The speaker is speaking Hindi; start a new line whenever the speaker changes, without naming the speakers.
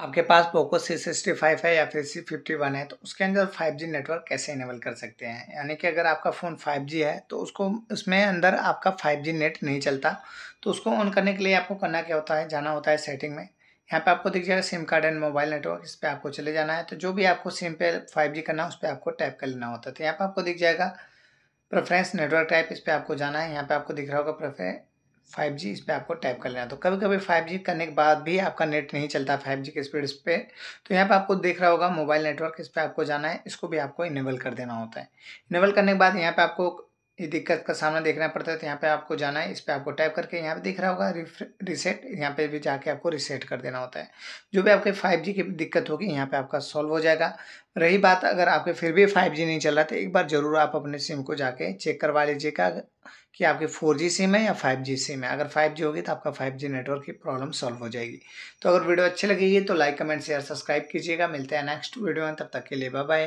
आपके पास पोको सी सिक्सटी फाइव है या फिर सी फिफ्टी वन है तो उसके अंदर फाइव जी नेटवर्क कैसे इनेबल कर सकते हैं यानी कि अगर आपका फ़ोन फाइव जी है तो उसको उसमें अंदर आपका फाइव जी नेट नहीं चलता तो उसको ऑन करने के लिए आपको करना क्या होता है जाना होता है सेटिंग में यहाँ पे आपको दिख जाएगा SIM card and mobile network इस पर आपको चले जाना है तो जो भी आपको सिम पे फाइव जी करना है उस पर आपको टैप कर लेना होता है तो यहाँ पर आपको दिख जाएगा प्रेफरेंस नेटवर्क टाइप इस पर आपको जाना है यहाँ पर आपको दिख रहा होगा फाइव जी इस पर आपको टाइप कर लेना तो कभी कभी फाइव जी करने के बाद भी आपका नेट नहीं चलता फाइव जी के स्पीड पे तो यहाँ पे आपको देख रहा होगा मोबाइल नेटवर्क इस पर आपको जाना है इसको भी आपको इनेबल कर देना होता है इनेबल करने के बाद यहाँ पे आपको ये दिक्कत का सामना देखना पड़ता है तो यहाँ पे आपको जाना है इस पर आपको टाइप करके यहाँ पे दिख रहा होगा रिसेट यहाँ पे भी जाके आपको रिसेट कर देना होता है जो भी आपके 5G की दिक्कत होगी यहाँ पे आपका सॉल्व हो जाएगा रही बात अगर आपके फिर भी 5G नहीं चल रहा तो एक बार ज़रूर आप अपने सिम को जाके चेक करवा लीजिएगा कि आपकी फोर सिम है या फाइव सिम है अगर फाइव होगी तो आपका फाइव नेटवर्क की प्रॉब्लम सॉल्व हो जाएगी तो अगर वीडियो अच्छी लगेगी तो लाइक कमेंट शेयर सब्सक्राइब कीजिएगा मिलते हैं नेक्स्ट वीडियो में तब तक के लिए बाय